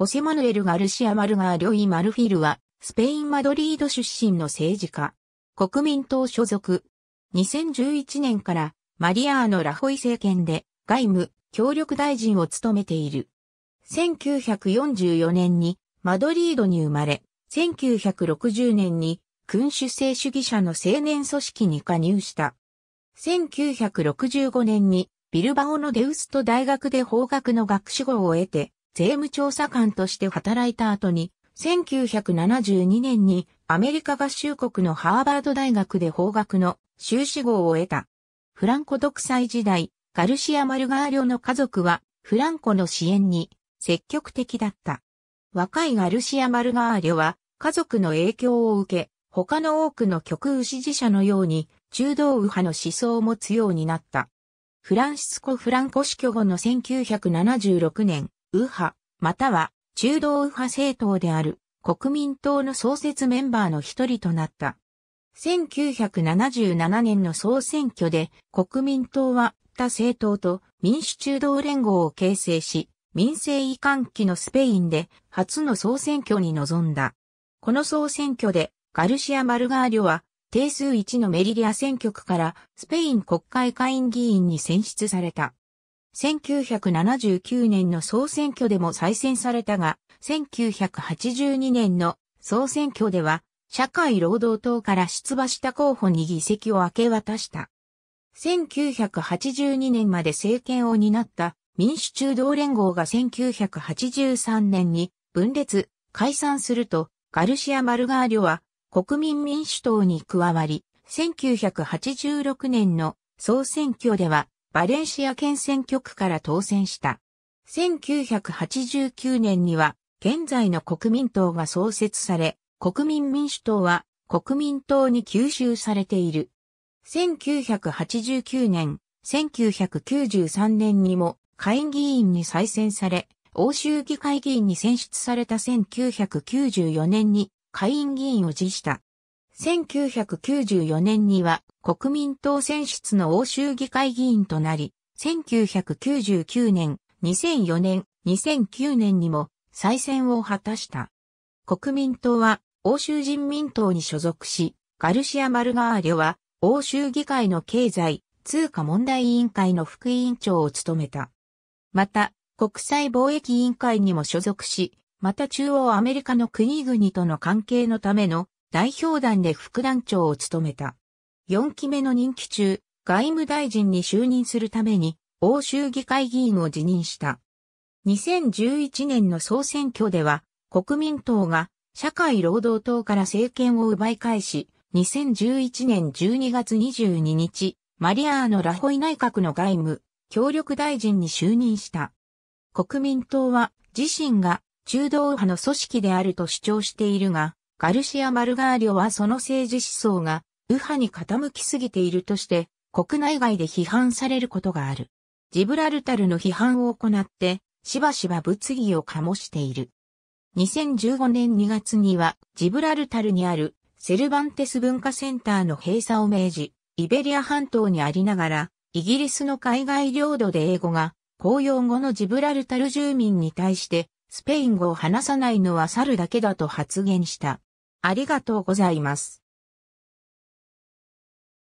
ホセマヌエル・ガルシア・マルガーリョイ・マルフィルは、スペイン・マドリード出身の政治家。国民党所属。2011年から、マリアーノ・ラホイ政権で、外務、協力大臣を務めている。1944年に、マドリードに生まれ、1960年に、君主制主義者の青年組織に加入した。1965年に、ビルバオのデウスト大学で法学の学士号を得て、税務調査官として働いた後に、1972年にアメリカ合衆国のハーバード大学で法学の修士号を得た。フランコ独裁時代、ガルシア・マルガーリョの家族はフランコの支援に積極的だった。若いガルシア・マルガーリョは家族の影響を受け、他の多くの極右支持者のように中道右派の思想を持つようになった。フランシスコ・フランコ死去後の1976年、右派、または中道右派政党である国民党の創設メンバーの一人となった。1977年の総選挙で国民党は他政党と民主中道連合を形成し、民政移管期のスペインで初の総選挙に臨んだ。この総選挙でガルシア・マルガーリョは定数1のメリリア選挙区からスペイン国会下院議員に選出された。1979年の総選挙でも再選されたが、1982年の総選挙では、社会労働党から出馬した候補に議席を明け渡した。1982年まで政権を担った民主中道連合が1983年に分裂、解散すると、ガルシア・マルガーリョは国民民主党に加わり、1986年の総選挙ではバレンシア県選挙区から当選した。1989年には、現在の国民党が創設され、国民民主党は国民党に吸収されている。1989年、1993年にも下院議員に再選され、欧州議会議員に選出された1994年に下院議員を辞した。1994年には国民党選出の欧州議会議員となり、1999年、2004年、2009年にも再選を果たした。国民党は欧州人民党に所属し、ガルシア・マルガーリョは欧州議会の経済、通貨問題委員会の副委員長を務めた。また、国際貿易委員会にも所属し、また中央アメリカの国々との関係のための代表団で副団長を務めた。4期目の任期中、外務大臣に就任するために、欧州議会議員を辞任した。2011年の総選挙では、国民党が社会労働党から政権を奪い返し、2011年12月22日、マリアーノ・ラホイ内閣の外務、協力大臣に就任した。国民党は自身が中道派の組織であると主張しているが、ガルシア・マルガーリョはその政治思想が右派に傾きすぎているとして、国内外で批判されることがある。ジブラルタルの批判を行って、しばしば物議を醸している。2015年2月には、ジブラルタルにあるセルバンテス文化センターの閉鎖を命じ、イベリア半島にありながら、イギリスの海外領土で英語が、公用語のジブラルタル住民に対して、スペイン語を話さないのは猿だけだと発言した。ありがとうございます。